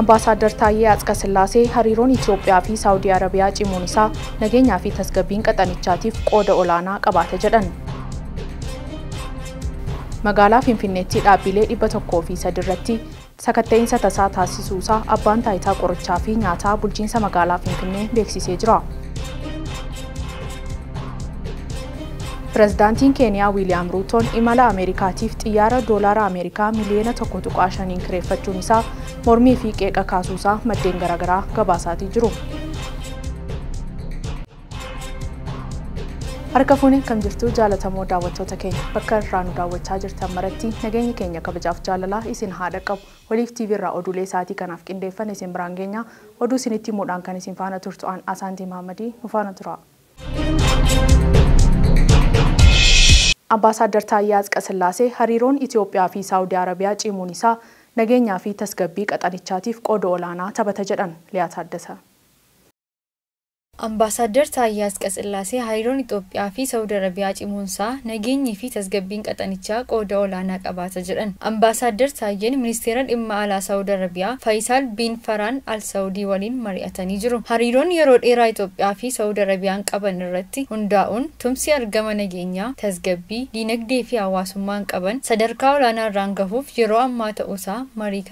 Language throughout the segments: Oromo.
Ambaasaadar Taayyee Atsqasillaasee hariiroon Itoophiyaa fi Saawudii Arabiyaa cimuun isaa nageenyaa fi tasgabbiin qaxanichaatiif qooda olaanaa qabaate jedhan. Magaalaa Finfinneetti dhaabbilee dhibba tokkoo fi sadirratti sakatta'insa tasaa taasisuu isaa abbaan taayitaa qorichaa fi nyaataa bulchiinsa magaalaa Finfinnee beeksisee jira. ፕሬዝዳንቲን ኬንያ ዊልያም ሩቶን ኢመላ አሜሪካቲፍ ጥያረ ዶላር አሜሪካ ሚሊዮነ ተኮ ጥቋ ሸኒን ክሬፈቹን ይሳ ሞርሜ ፊ ቄቀ መዴን ገረገራ ገባሳት ይጅሩ አርከፉን ከም ጅርቱ ጃለተሞ ዳወቶተ ኬኝ በከ ራኑ ዳወቻ ጅርተ መረቲ ነገኝ ኬኝ ከበጫፍ ጃለላ ኢሲን ሃደቀብ ወሊፍ ቲቪ ራ ኦዱሌ ሳቲ ከናፍ ቅንዴፈን ኢሲን ብራንገኛ ኦዱ ሲኒቲ ሞዳን ከኒሲን ፋነ ቱርቱ አን አሳንቲ ማመዲ ንፋነ ቱራ አምባሳደር ታዬ አጽቀሥላሴ ሀሪሮን ኢትዮጵያ ፊ ሳውዲ አረቢያ ጪሙን ይሳ ተስገቢ ቀጠንቻቲፍ ቆዶ ኦላና ተበተጀደን ሊያታደሰ አምባሳደር ታዬ ቀጽላሴ ሀይሮን ኢትዮጵያ ፊ ሳውዲ አረቢያ ጭሙንሳ ነገኝ ፊ ተስገቢን ቀጠንቻ ቆደ ኦላና ቀባተ ጅረን አምባሳደር ታዬን ሚኒስቴረን እማ አላ አረቢያ ፋይሳል ቢን ፈራን አልሳውዲ ወሊን መሪአተን ይጅሩ ሀሪሮን የሮ ዴራ ኢትዮጵያ ፊ ሳውዲ አረቢያን ቀበን ረቲ ሁንዳኡን ቱምሲ አርገመ ነገኛ ተስገቢ ዲነግዴ ፊ አዋሱማን ቀበን ሰደርካ ኦላና ራንገፉፍ የሮ አማ ተኡሳ መሪ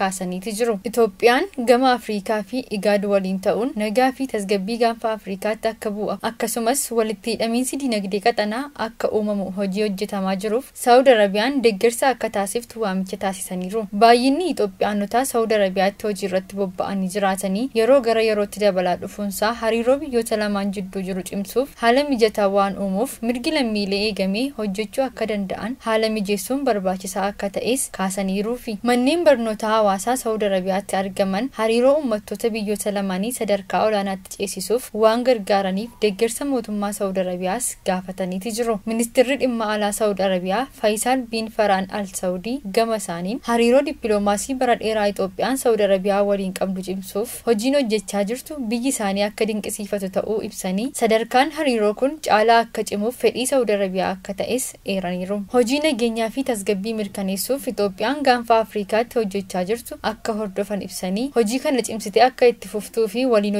ካሰኒት ጅሩ ኢትዮጵያን ገማ አፍሪካ ፊ ኢጋድ ወሊን ተኡን ነጋ ፊ ተስገቢ gaanfa afrikaatti akka bu'a akkasumas walitti hidhamiinsi dinagdee qaxanaa akka uumamu hojii hojjetamaa jiruuf saawud arabiyaan deeggarsa akka taasiftu waamicha taasisaniiru baay'inni itoophiyaanotaa saawud arabiyaatti hojii irratti bobba'anii jiraatanii yeroo gara yerootti dabalaa dhufuunsaa hariiroo biyyoota lamaan jidduu jiru cimsuuf haala mijataa waan uumuuf mirgi lammiilee eegamee hojjechuu akka danda'an haala mijeessuun barbaachisaa akka ta'es kaasaniiruufi manneen barnootaa hawaasaa saawud arabiyaatti argaman hariiroo uummattoota biyyoota lamaanii sadarkaa olaanaatti ceesisuuf waan gargaaraniif deeggarsa mootummaa saawud arabiyaas gaafataniiti jiru ministeerri dhimma alaa saawud arabiyaa faayisaan biin faraan al saawudii gama isaaniin hariiroo dippilomaasii bara dheeraa itoophiyaan saawud arabiyaa waliin qabdu cimsuuf hojiin hojjechaa jirtu biyyi isaanii akka dinqisiifatu ta'uu ibsanii sadarkaan hariiroo kun caalaa akka cimuuf fedhii saawud arabiyaa akka ta'es eeraniiru hojii nageenyaa fi tasgabbii mirkaneessuuf itoophiyaan gaanfa afriikaatti hojjechaa jirtu akka hordofan ibsanii hojii kana cimsitee akka itti fuftuu fi waliin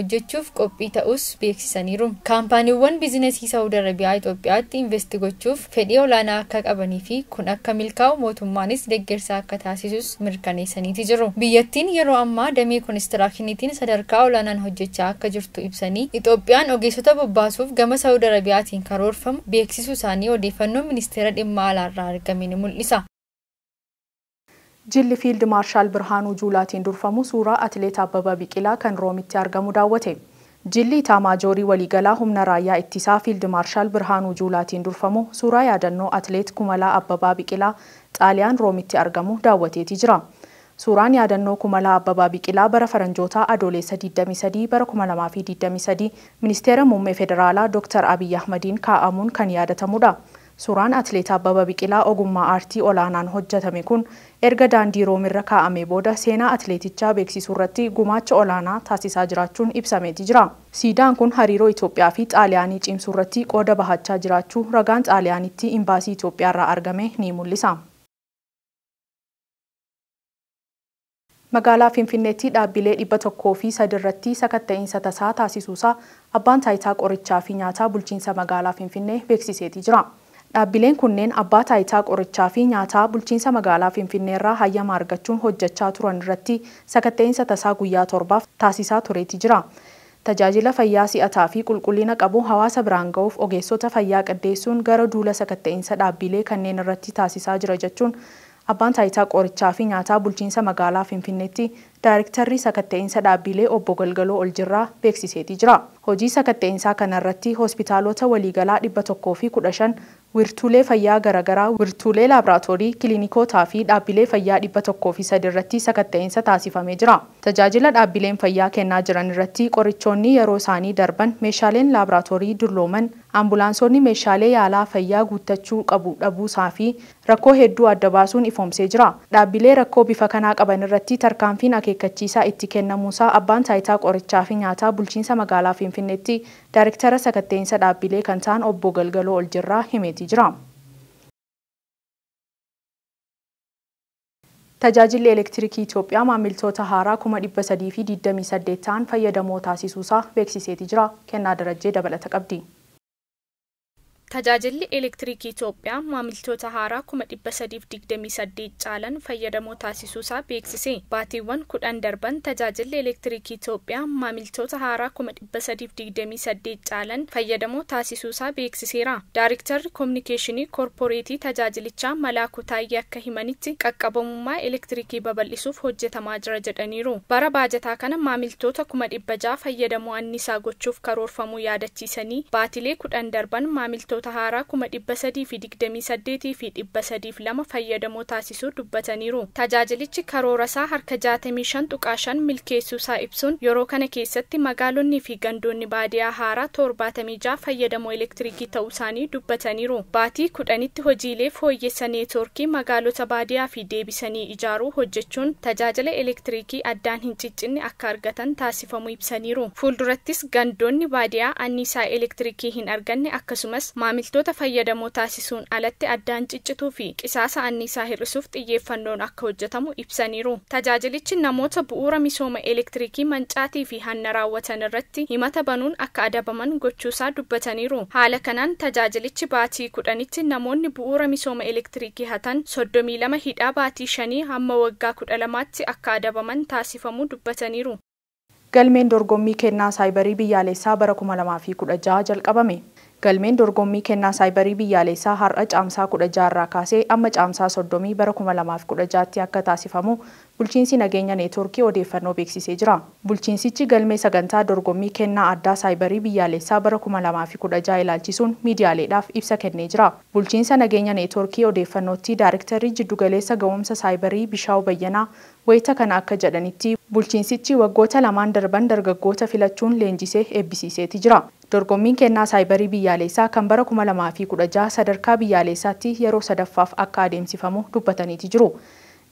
ta'us beeksisaniiru. Kaampaaniiwwan bizinesii Saawud Arabiyaa Itoophiyaatti investi gochuuf fedhii olaanaa akka qabanii fi kun akka milkaa'u mootummaanis deeggarsa akka taasisus mirkaneessaniiti jiru. Biyyattiin yeroo ammaa damee konistiraaktiniitiin sadarkaa olaanaan hojjechaa akka jirtu ibsanii Itoophiyaan ogeessota bobbaasuuf gama Saawud Arabiyaatiin karoorfamu beeksisuu isaanii odeeffannoo ministeera dhimma alaarraa argame ni mul'isa. Jilli Fiild Maarshaal Birhaanuu Juulaatiin durfamu suuraa atileet Abbabaa Biqilaa kan daawwate. Jilli maajoorii waliigalaa humna raayyaa ittisaa Fiild Maarshaal Birhaanuu Juulaatiin durfamu suuraa yaadannoo atileet Kumalaa Abbabaa Biqilaa Xaaliyaan Roomitti argamu daawwateeti jira. Suuraan yaadannoo Kumalaa Abbabaa Biqilaa bara faranjootaa adoolessa 23 bara 2023 ministeera muummee federaalaa Dr. Abiyyi Ahmadiin kaa'amuun kan yaadatamudha. Suuraan atileet baba Biqilaa ogummaa aartii olaanaan hojjetame kun erga daandii roomirra kaa'amee booda seenaa atileetichaa beeksisuu irratti gumaacha olaanaa taasisaa jiraachuun ibsameeti jira. Siidaan kun hariiroo Itoophiyaa fi Xaaliyaanii cimsuu irratti qooda bahachaa jiraachuu ragaan Xaaliyaanitti imbaasii Itoophiyaa irraa argame ni mul'isa. Magaalaa Finfinneetti dhaabbilee dhibba tokkoo fi sadirratti sakatta'iinsa tasaa taasisuusaa abbaan taayitaa qorichaa fi nyaataa bulchiinsa magaalaa Finfinnee beeksiseeti jira. Dhaabbileen kunneen abbaa taayitaa qorichaa fi nyaataa bulchiinsa magaalaa Finfinneerraa hayyama argachuun hojjechaa turan irratti sakatta'insa tasaa guyyaa torbaaf taasisaa tureeti jira. Tajaajila fayyaa si'ataa fi qulqullina qabu hawaasa biraan ga'uuf ogeessota fayyaa qaddeessuun gara duula sakatta'insa dhaabbilee kanneen irratti taasisaa jira jechuun abbaan taayitaa qorichaa fi nyaataa bulchiinsa magaalaa Finfinneetti daayirektarri sakatta'insa dhaabbilee obbo Galgaloo Oljirraa beeksiseeti jira. Hojii sakatta'insaa kanarratti hospitaalota waliigalaa Wirtuulee fayyaa garaagaraa wirtuulee laaboraatoorii kilinikootaa fi dhaabbilee fayyaa dhibba tokkoo fi sadi irratti sakatta'insa taasifamee jira. Tajaajila dhaabbileen fayyaa kennaa jiran irratti qorichoonni yeroo isaanii darban meeshaaleen laaboraatoorii dullooman Ambulaansonni meeshaalee yaalaa fayyaa guuttachuu qabu dhabuusaa fi rakkoo hedduu adda baasuun ifoomsee jira. Dhaabbilee rakkoo bifa kanaa qaban irratti tarkaanfiin akeekkachiisaa itti kennamuusaa abbaan taayitaa qorichaa fi nyaataa bulchiinsa magaalaa Finfinneetti daayirektara sakatta'insa dhaabbilee kan ta'an obboo Galgaloo Oljirraa himeeti jira. Tajaajilli elektirikii Itoophiyaa maamiltoota haaraa kuma dhibba fayyadamoo taasisuusaa jira. Kennaa Darajjee dabalata qabdi. Tajaajilli elektiriikii Itoophiyaa maamiltoota haaraa kuma dhibba sadiif digdamii saddeet caalan fayyadamoo taasisuusaa beeksise. Baatiiwwan kudhan darban tajaajilli elektiriikii Itoophiyaa maamiltoota haaraa kuma dhibba sadiif digdamii saddeet caalan fayyadamoo taasisuusaa beeksiseera. Daayiriktarri Kominikeeshinii Korporeetii tajaajilichaa Malaakuu Taayyee akka himanitti qaqqabamummaa elektiriikii babal'isuuf hojjetamaa jira jedhaniiru. Bara baajataa kana maamiltoota kuma dhibba ja'a fayyadamoo annisaa gochuuf karoorfamuu yaadachiisanii baatilee kudhan darban maamiltoota kuma dhibba digdamii dhibba sadiif lama fayyadamoo dubbataniiru. Tajaajilichi karoora isaa harka jaatamii shan tuqaa milkeessuu milkeessuusaa ibsuun yeroo kana keessatti magaalonnii fi gandoonni baadiyaa haaraa torbaatamii ja'a fayyadamoo elektiriikii ta'uu isaanii dubbataniiru. Baatii kudhanitti hojiilee fooyyessa neetwoorkii magaalota baadiyaa fi deebisanii ijaaruu hojjechuun tajaajila elektiriikii addaan hin ciccinne akka argatan taasifamu ibsaniiru. Fuuldurattis gandoonni baadiyaa anniisaa elektiriikii hin arganne akkasumas maamiltoota fayyadamoo taasisuun alatti addaan ciccituu fi qisaasa anniisaa hir'isuuf xiyyeeffannoon akka hojjetamu ibsaniiru. Tajaajilichi namoota bu'uura misooma elektiriikii mancaatii fi hanna raawwatan irratti himata banuun akka adabaman gochuusaa dubbataniiru. Haala kanaan tajaajilichi baatii kudhanitti namoonni bu'uura misooma elektiriikii hatan soddomii lama hidhaa baatii shanii hamma waggaa kudha lamaatti akka adabaman taasifamuu dubbataniiru. Galmeen dorgommii kennaa saayibarii biyyaalessaa bara 2016 jalqabame. Galmeen dorgommii kennaa saayibarii biyyaalessaa har'a caamsaa kudha jaarraa kaasee amma caamsaa soddomii bara kuma lamaaf kudha jaatti akka taasifamu bulchiinsi nageenya neetwoorkii odeeffannoo beeksisee jira. Bulchiinsichi galmee sagantaa dorgommii kennaa addaa saayibarii biyyaalessaa bara 2016 ilaalchisuun miidiyaaleedhaaf ibsa kennee jira. Bulchiinsa nageenya neetwoorkii odeeffannootti daayirektarii jiddugaleessa ga'umsa saayibarii Bishaawu Bayyanaa wayita kana akka jedhanitti bulchiinsichi waggoota lamaan darban dargaggoota filachuun leenjisee eebbisiiseeti jira. Dorgommiin kennaa saayibarii biyyaalessaa kan bara 2016 sadarkaa biyyaalessaatti yeroo sadaffaaf akka adeemsifamu dubbataniiti jiru.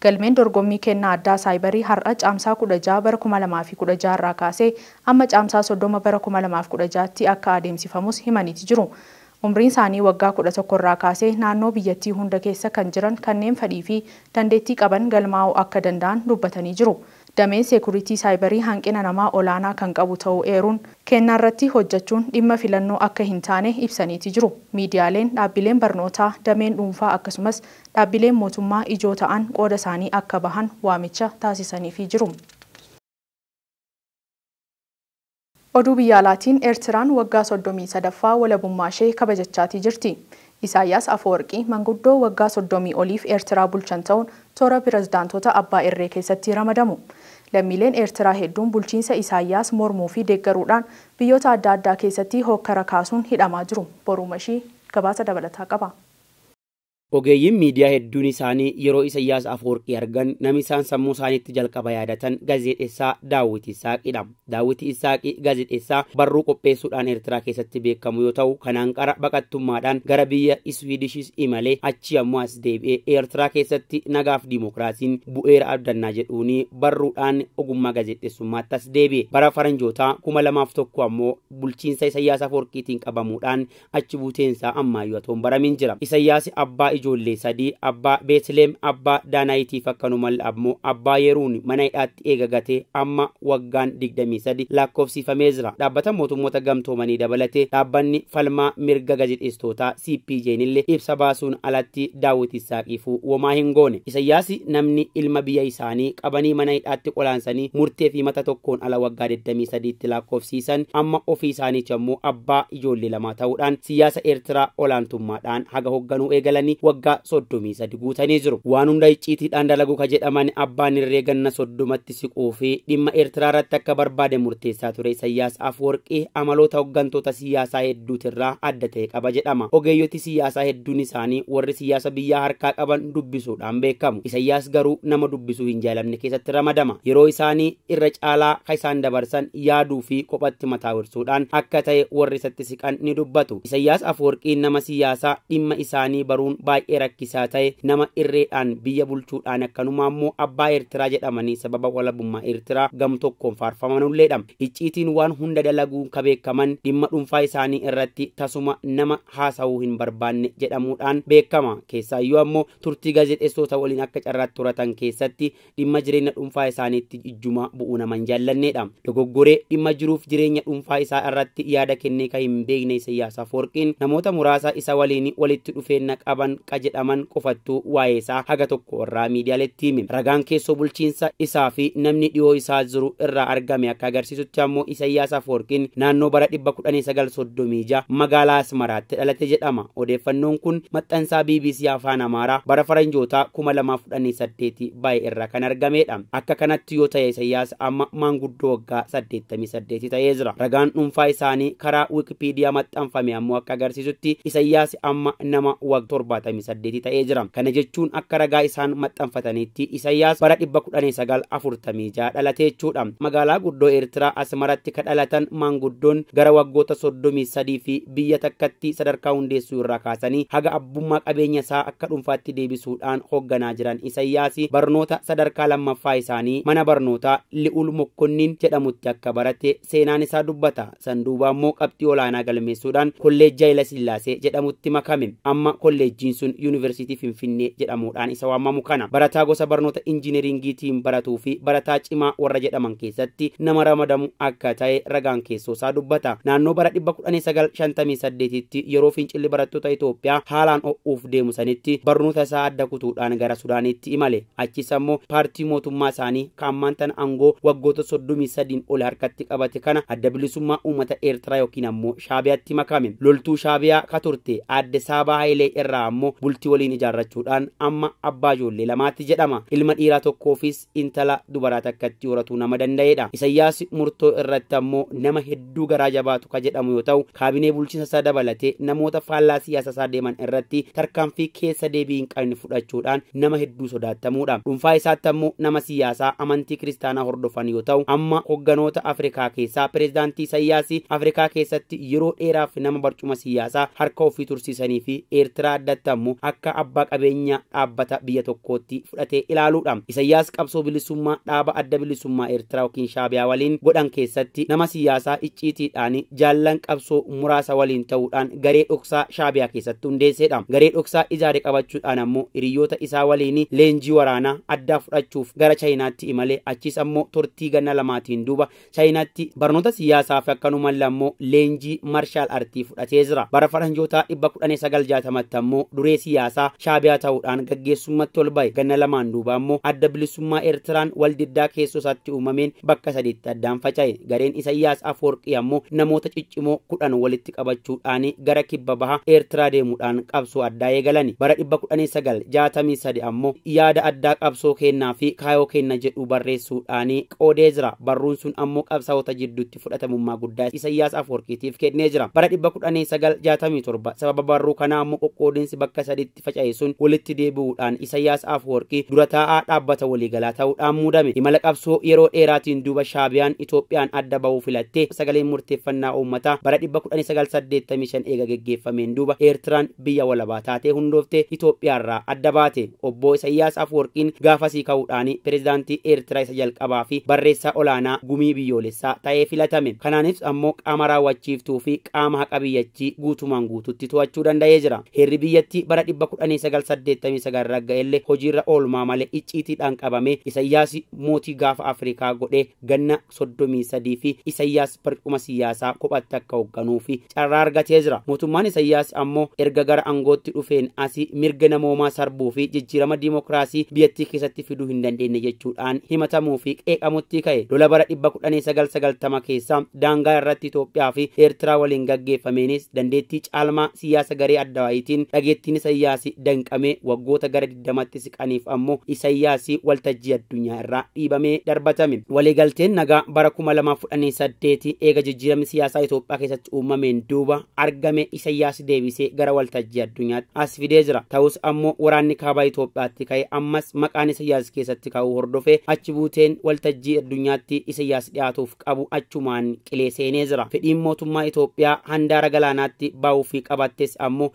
Galmeen dorgommii kennaa addaa saayibarii har'a caamsaa 16 bara 2016 irraa kaasee amma caamsaa 30 bara 2016 tti akka adeemsifamus himaniiti jiru. Umriin isaanii waggaa kudha irraa kaasee naannoo biyyattii hunda keessa kan jiran kanneen fadhii fi dandeettii qaban galmaa'uu akka danda'an dubbatanii jiru. Dameen seekuriitii saayibarii hanqina namaa olaanaa kan qabu ta'uu eeruun kennaa irratti hojjechuun dhimma filannoo akka hin taane ibsaniiti jiru. Miidiyaaleen dhaabbileen barnootaa, dameen dhuunfaa akkasumas dhaabbileen mootummaa ijoo ta'an qooda isaanii akka bahan waamicha taasisaniif jiru. Oduu biyya alaatiin Eertiraan waggaa soddomii sadaffaa walabummaa ishee kabajachaatii jirti. Isaayyaas Afeworqii manguddoo waggaa soddomii oliif Eertiraa bulchan ta'uun toora pirezidaantota abbaa irree keessatti ramadamu. Lammiileen Eertiraa hedduun bulchiinsa Isaayyaas mormuu fi deeggaruudhaan biyyoota adda addaa keessatti hookkara kaasuun hidhamaa jiru. Borumashii gabaasa dabalataa qaba. ogeeyyiin miidiyaa hedduun isaanii yeroo isa iyyaas afoorqii argan nami isaan sammuu isaaniitti jalqaba yaadatan gaazexeessaa daawwiti isaaqiidha daawwiti isaaqii gaazexeessaa barruu qopheessuudhaan ertiraa keessatti beekamu yoo ta'u kanaan qara baqattummaadhaan gara biyya iswiidishis imalee achi ammoo as deebi'ee ertiraa keessatti nagaaf diimokiraasiin bu'eera abdannaa jedhuun barruudhaan ogummaa gaazexeessummaatti as deebi'e bara faranjoota kuma lamaaf tokko ammoo bulchiinsa isa iyyaas qabamuudhaan achi buuteensaa ammayyuu atoon jira ijoollee sadii abbaa beetleem abbaa daanaayitiif akkanumal ammoo abbaa yeruun mana hidhaatti eegagatee amma waggaan 23 lakkoofsifamee jira dhaabbatan mootummoota gamtoomanii dabalatee dhaabbanni falmaa mirga gazeexeestootaa cpjn illee ibsa baasuun alatti daawit isaaqiifuu womaa hin goone isayyaasi namni ilma biyya isaanii qabanii mana hidhaatti qolaansanii murtee fi mata tokkoon ala waggaa 23 sadiitti lakkoofsiisan amma ofii isaaniichi abbaa ijoollee ta'uudhaan siyaasa eertiraa olaantummaadhaan haga waggaa soddomii sadi guutanii jiru waan hunda icciitiidhaan dalagu kan jedhaman abbaan irree ganna soddomatti siquu fi dhimma eertiraa irratti akka barbaade murteessaa ture sayyaas afworqii amaloota hoggantoota siyaasaa hedduutirraa adda ta'e qaba jedhama ogeeyyoti siyaasaa hedduun isaanii warri siyaasa biyyaa harkaa qaban dubbisuudhaan beekamu isayyaas garuu nama dubbisuu hin keessatti ramadama yeroo isaanii irra caalaa ka isaan dabarsan yaaduu fi kophatti mataawirsuudhaan akka ta'e warri isatti siqan ni dubbatu isayyaas afworqiin nama siyaasaa dhimma isaanii baay'ee rakkisaa ta'e nama irreedhaan biyya bulchuudhaan akkanuma ammoo abbaa eertiraa jedhamanii sababa walabummaa eertiraa gam tokkoon faarfamanulleedham icciitiin waan hunda dalaguun beekaman dhimma dhuunfaa isaanii irratti tasuma nama haasawuu hin barbaanne jedhamuudhaan beekama keessaayyuu ammoo turtii gaazexeessota waliin akka carraa turatan keessatti dhimma jireenya dhuunfaa isaaniitti ijjuma bu'uu nama hin jaallanneedha dogoggoree dhimma jiruuf jireenya dhuunfaa isaa irratti yaada kennee kan hin beekne siyaasaaf namoota muraasa isa walitti qaban jedhaman qofattuu waa'ee isaa haga tokko irraa ragaan keessoo bulchiinsa isaa fi namni dhiyoo isaa jiru irraa argame akka agarsiisutti ammoo isayyaas afoorkiin naannoo bara dhibba kudhanii magaalaa asmaraatti dhalate jedhama odeeffannoon kun maxxansaa bbc afaan amaaraa bara faranjootaa kuma lamaaf kudhanii irraa kan argamedha akka kanatti yoo ta'e isayyaas amma maanguddoo waggaa saddeettamii ta'ee jira ragaan dhuunfaa isaanii karaa wikipiidiyaa maxxanfame ammoo akka agarsiisutti isayyaas amma nama waggaa saddeeti jira kana jechuun akka ragaa isaan maxxanfatanitti isayaas bara dhibba kudhanii dhalate jechuudha magaalaa guddoo eertiraa asmaratti ka dhalatan maanguddoon gara waggoota soddomii sadii fi biyya takkatti sadarkaa hundeessuu irraa kaasanii haga abbummaa qabeenya isaa akka dhuunfaatti deebisuudhaan hoogganaa jiran isayaas barnoota sadarkaa lammaffaa isaanii mana barnootaa li'ul mokkonniin jedhamutti akka barate seenaan isaa dubbata sanduuba immoo qabxii olaanaa galmeessuudhaan kolleejja ila jedhamutti makame amma sun yuunivarsiitii Finfinnee jedhamuudhaan isa waamamu kana barataa gosa barnoota injineeringiitiin baratuu fi barataa cimaa warra jedhaman keessatti nama ramadamu akka ta'e ragaan keessoosaa dubbata. Naannoo bara tti yeroo fincilli barattoota Itoophiyaa haalaan ho'uuf deemu sanitti barnoota isaa adda kutuudhaan gara Sudaanitti imale. Achis ammoo paartii mootummaa isaanii kaammaan tana aangoo waggoota 33 ol harkatti qabate kana adda bilisummaa uummata Eertiraa yookiin ammoo Shaabiyaatti makame. Loltuu Shaabiyaa ka turte adde Saabaa ammoo bultii waliin ijaarrachuudhaan amma abbaa ijoollee lamaatti jedhama ilma dhiiraa tokkoofis intala dubaraa takkatti horatuu nama danda'eedha. isayaasi murtoo irratti ammoo nama hedduu garaa jabaatu ka jedhamu yoo ta'u kaabinee bulchiinsa isaa dabalatee namoota faallaa siyaasa isaa deeman irratti tarkaanfii keessa deebii hin qabne fudhachuudhaan nama hedduu sodaatamuudha dhuunfaa isaatti ammoo nama siyaasaa amantii kiristaanaa hordofan yoo ta'u amma hogganoota afrikaa keessaa pireezidaantii sayyaasii afrikaa keessatti yeroo dheeraaf nama barcuma siyaasaa harka ofii tursiisanii fi akka abbaa qabeenyaa dhaabbata biyya tokkootti fudhatee ilaaluudhaan. isayaas qabsoo bilisummaa dhaaba adda bilisummaa Eertiraa yookiin Shaabiyaa waliin godhan keessatti nama siyaasaa icciitiidhaan jaallan qabsoo muraasa waliin ta'uudhaan garee dhoksaa Shaabiyaa keessatti hundeessedha. Garee dhoksaa ijaare qabachuudhaan ammoo hiriyoota isaa waliin leenjii waraanaa addaa fudhachuuf gara Chaayinaatti imalee achis ammoo tortii ganna lamaatiin duuba Chaayinaatti barnoota siyaasaaf akkanumallee ammoo leenjii marshaal artii fudhatee jira. siyaasaa shaabiyaa ta'uudhaan gaggeessummatti ol ba'e ganna lamaan duubaa immoo adda bilisummaa eertiraan waldiddaa keessoo uumameen bakka sadiitti addaan faca'e gareen isayyaas afoorqii ammoo namoota ciccimoo kudhan walitti qabachuudhaan gara kibba baha eertiraa deemuudhaan qabsoo addaa eegalan bara dhibba kudhanii sagal jaatamii sadi ammoo yaada addaa qabsoo kennaa fi kaayoo kenna jedhu barreessuudhaan qoodee jira barruun sun ammoo qabsaa'ota jidduutti fudhatamummaa guddaa isayyaas afoorqiitiif kennee jira bara dhibba sababa barruu ammoo bakka saditti sun walitti deebi'uudhaan Isaayyaas Afwerqii dura taa'aa dhaabbata waliigalaa ta'uudhaan muudame. Imala qabsoo yeroo dheeraatiin duuba Shaabiyaan Itoophiyaan adda bahuu filattee sagaleen murteeffannaa uummataa bara 1985 eega geggeeffameen duuba Eertiraan biyya walabaa taatee hundooftee Itoophiyaarraa adda baate. Obbo Isaayyaas Afwerqiin gaafasii ka'uudhaan pirezidaantii Eertiraa isa jalqabaa fi barreessaa olaanaa gumii biyyoolessaa ta'ee filatame. Kanaaniif ammoo qaama raawwachiiftuu fi qaama haqa biyyattii guutumaan guututti to'achuu danda'ee jira. bara dhibba kudhanii sagal hojiirra oolmaa malee icciitiidhaan qabame isayyaas mootii gaafa afrikaa godhee ganna soddomii sadii fi isayaas barquma siyaasaa kophatti akka hogganuu fi carraa argatee jira mootummaan isayaas ammoo erga gara angootti dhufeen asii mirga namoomaa sarbuu fi jijjiirama diimokiraasii biyyattii keessatti fiduu hin dandeenye jechuudhaan himatamuu fi qeeqamuttii ka'e lola bara dhibba keessaa daangaa irratti Itoophiyaa fi Eertiraa waliin gaggeeffameenis dandeettii caalmaa siyaasa garee adda dhageettiin Mootiin danqamee waggoota gara diddamatti siqaniif ammoo Isaayyaasii waltajjii addunyaa irraa dhiibamee darbatame. Waliigalteen nagaa bara 2018 eega jijjiiramni siyaasaa Itoophiyaa keessatti uumameen duuba argame isayyaasi deebisee gara waltajjii addunyaatti as fidee jira. Ta'us ammoo waraanni kaabaa Itoophiyaatti ka'e ammas maqaan isayyaasi keessatti ka'uu hordofee achi buuteen waltajjii addunyaatti Isaayyaasii dhiyaatuuf qabu achumaan qilee jira. Fedhiin mootummaa Itoophiyaa handaara galaanaatti bahuufii qabattes ammoo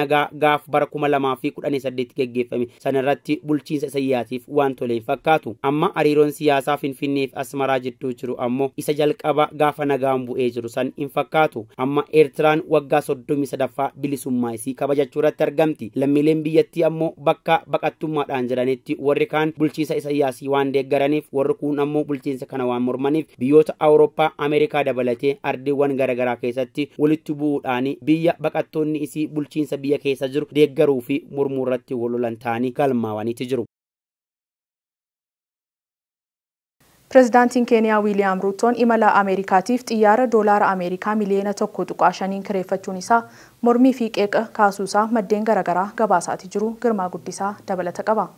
nagaa isaa gaaf bara kuma lamaa fi kudhanii saddeetti geggeeffame sanarratti bulchiinsa isayyaatiif waan hin fakkaatu amma hariiroon siyaasaa finfinneef asmaraa jidduu jiru ammoo isa jalqaba gaafa nagaan bu'ee jiru san hin fakkaatu amma eertiraan waggaa soddomii sadaffaa bilisummaa isii kabajachuu irratti argamti lammiileen biyyattii ammoo bakka baqattummaadhaan jiranitti warri kaan bulchiinsa isayyaasii waan deeggaraniif warri kuun ammoo bulchiinsa kana waan mormaniif biyyoota awurooppaa ameerikaa dabalatee ardiiwwan garaagaraa keessatti walitti bu'uudhaan biyya baqattoonni keessa jiru deeggaruu fi mormuu irratti walolan ta'anii galmaawaniiti jiru. Pireezidaantiin Keeniyaa Wiiliyaam Ruutoon imala Ameerikaatiif xiyyaara doolaara Ameerikaa miliyoona tokko tuqaa shaniin kireeffachuun isaa mormii fi qeeqa kaasuusaa maddeen garaagaraa gabaasaati jiru girmaa guddisaa dabalata qaba.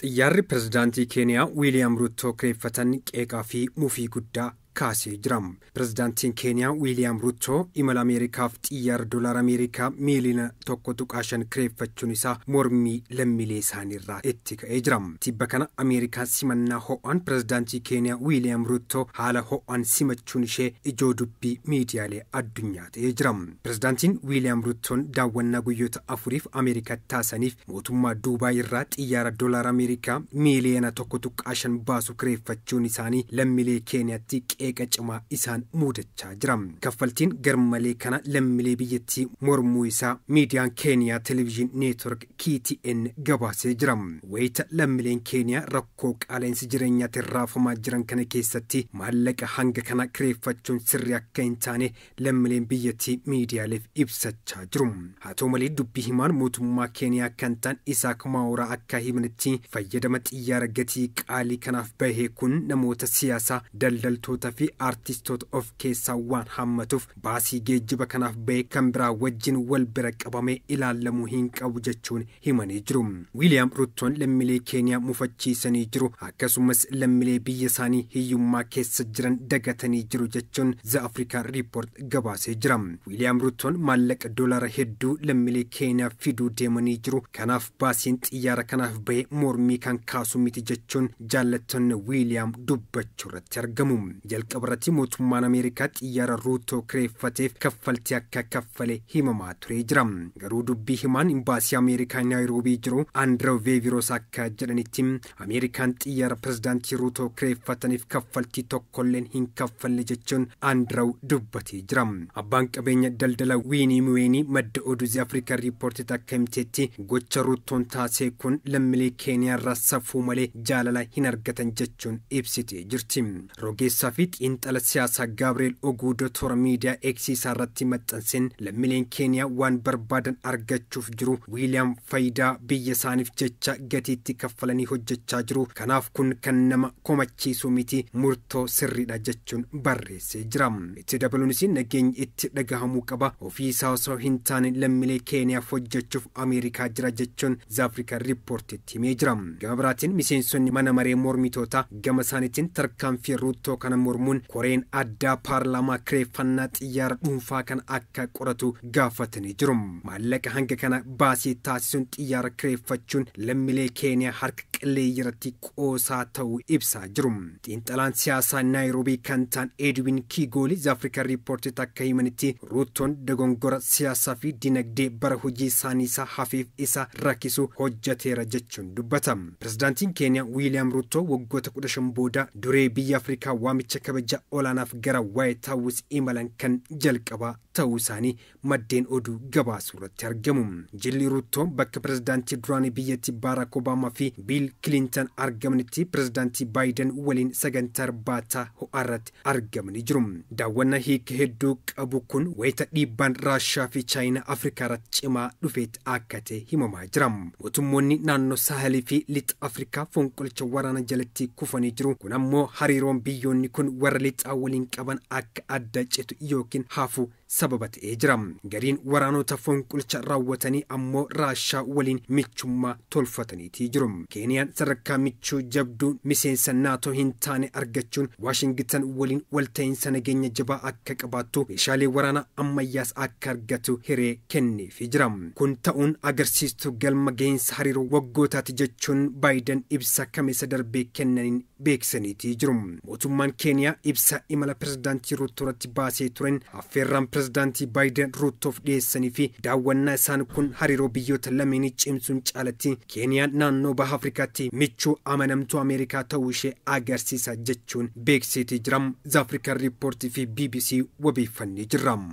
Xiyyaarri pireezidaantii Keeniyaa Wiiliyaam Ruutoo kireeffatan qeeqaa fi mufii guddaa kaasee jiram pirezidaantiin keeniyaa wiiliyaam rutoo imala ameerikaaf xiyyaara dolaar ameerikaa miiliina tokko tuqaashan kireeffachuun isaa mormii lammiilee isaaniirraa itti ka'ee jira tibba kana ameerikaa simannaa ho'aan pirezidaantii keeniyaa wiiliyaam rutoo haala ho'aan simachuun ishee ijoo dubbii miidiyaalee addunyaa ta'ee jira pirezidaantiin wiiliyaam rutoon daawwannaa guyyoota afuriif ameerikaatti taasaniif mootummaa duubaa irraa xiyyaara dolaara ameerikaa miiliyoona tokko tuqaashan baasu kireeffachuun isaanii lammiilee keeniyaatti eeqa cimaa isaan muudachaa jira kaffaltiin garmalee kana lammilee biyyattii mormuu isaa miidiyaan keeniyaa televizyiin neetwork ktn gabaasee jira wayita lammileen keeniyaa rakkoo qaala'insa jireenyaatti raafamaa jiran kana keessatti maallaqa hanga kana kireeffachuun sirri akka hin taane lammileen biyyattii miidiyaaleef ibsachaa jiru haa ta'u malee dubbii himaan mootummaa keeniyaa kan ta'an isaak maawuraa akka himanitti fayyadama xiyyaara gatii qaalii kanaaf bahee kun namoota siyaasaa daldaltoota fi artistoota of keessaa waan hammatuuf baasii geejjiba kanaaf ba'e kan biraa wajjin wal bira qabamee ilaalamuu hin qabu jechuun himanii jiru. Wiiliyaam Ruttoon lammiilee Keeniyaa mufachiisanii jiru akkasumas lammiilee biyya isaanii hiyyummaa keessa jiran dagatanii jiru jechuun The African Report gabaasee jira. Wiiliyaam Ruttoon maallaqa doolaara hedduu lammiilee Keeniyaa fiduu deemanii jiru kanaaf baasiin xiyyaara kanaaf ba'e mormii kan kaasu miti jechuun jaallattoonni Wiiliyaam dubbachuu irratti argamu. jalqabarratti mootummaan ameerikaa xiyyaara ruutoo kireeffateef kaffaltii akka kaffale himamaa turee jira garuu dubbii himaan imbaasii ameerikaa naayiroobii jiru aandraw veeviroos akka jedhanitti ameerikaan xiyyaara pirezidaantii ruutoo kireeffataniif kaffaltii tokkolleen hin kaffalle jechuun aandraw dubbatee jira abbaan qabeenya daldala wiinii muweenii madda oduuzi afrikaa riippoortitti akka himteetti gocha ruutoon taasee kun lammilee keeniyaa irraa safuu malee jaalala hin argatan jechuun ibsitee jirti rogeessaa fi ቂንጠለት ሲያሳ ጋብርኤል ኦጉ ዶቶር ሚዲያ ኤክሲስ አራት መጠንሴን ለሚሊዮን ኬንያ ዋን በርባደን አርገችሁፍ ጅሩ ዊሊያም ፈይዳ ብየሳኒፍ ጀቻ ገቴት ከፈለኒ ሆጀቻ ጅሩ ከናፍኩን ከነማ ኮመቺ ሱሚቲ ሙርቶ ስሪዳ ጀቹን በሬሴ ጅራም ኢት ነገኝ ኢት ደጋሃሙ ቀባ ኦፊሳሶ ሂንታን ለሚሌ ኬንያ ፎጀችሁፍ አሜሪካ ጅራ ጀቹን ዛፍሪካ ሪፖርት ቲሜ ጅራም ገመብራቲን ሚሴንሶን መነመሬ ሞርሚቶታ ገመሳኒቲን ተርካንፌ ሩቶ ከነሞርሞ deemuun koreen addaa paarlaamaa kireeffannaa xiyyaara dhuunfaa kana akka qoratu gaafatanii jiru. Maallaqa hanga kana baasii taasisuun xiyyaara kireeffachuun lammiilee keeniyaa harka qillee irratti qoosaa ta'uu ibsaa jiru. Xiinxalaan siyaasaa Naayiroobii kan ta'an Edwin Kiigoolii Zaafriikan Riippoortit akka himanitti Ruutoon dogongora siyaasaa fi dinagdee bara hojii isaanii isaa hafeef isa rakkisu hojjateera jechuun dubbata. Pirezidaantiin Keeniyaa Wiiliyaam Ruutoo waggoota kudha shan booda duree biyya Afrikaa waamicha kabaja olaanaaf gara waayee haawus imalan kan jalqabaa ta'uu isaanii maddeen oduu gabaasu irratti argamu. Jilli ruttoo bakka pirezidaantii duraanii biyyattii Baarak Obaamaa fi Biil Kilintan argamanitti pirezidaantii Baayiden waliin sagantaa Baataa ho'aarratti argamanii jiru. Daawwannaa hiika hedduu qabu kun wayita dhiibbaan Raashaa fi Chaayinaa Afrikaa irratti cimaa dhufeetti akka ta'e himamaa jira. Mootummoonni naannoo Sahelii fi Lixa Afrikaa fonqolcha waraana jalatti kufanii jiru. Kun ammoo hariiroon biyyoonni kun warra lixaa waliin qaban akka adda cetu yookiin hafu sababa ta'ee jira gariin waraanota fonqulcha raawwatanii ammoo raashaa waliin michummaa tolfataniitii jiru keeniyaan sadarkaa michuu jabduu miseensa naatoo hin taane argachuun waashingitan waliin walta'iinsa nageenya jabaa akka qabaattu meeshaalee waraanaa ammayyaas akka argatu hiree kenneefii jira kun ta'uun agarsiistuu galma gahinsa hariiroo waggootaati jechuun baayidan ibsa kameessa darbee kennaniin beeksaniitii jiru mootummaan keeniyaa ibsa imala pirezidaantii ruutoratti baasee turen affeerraan pirezidaantii baayiden ruuttoof dhiyeessanii fi daawwannaa isaan kun hariiroo biyyoota lameeni cimsuun caalatti keeniyaan naannoo baha afrikaatti michuu amanamtuu ameerikaa ta'uu ishee agarsiisa jechuun beeksitii jiram zaafrikan riippoortii fi bbc wabeeffannee jirram.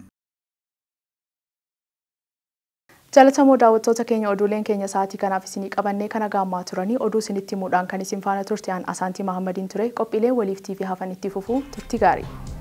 jaalatamoo daawwattoota keenya oduuleen keenya sa'aatii kanaaf isinii qabannee kana gaammaa turanii oduu isinitti muudhaan kan isin faana turte aan Asaantii Mahammadiin ture qophiileen waliif tiifii hafan itti fufuu turti gaarii.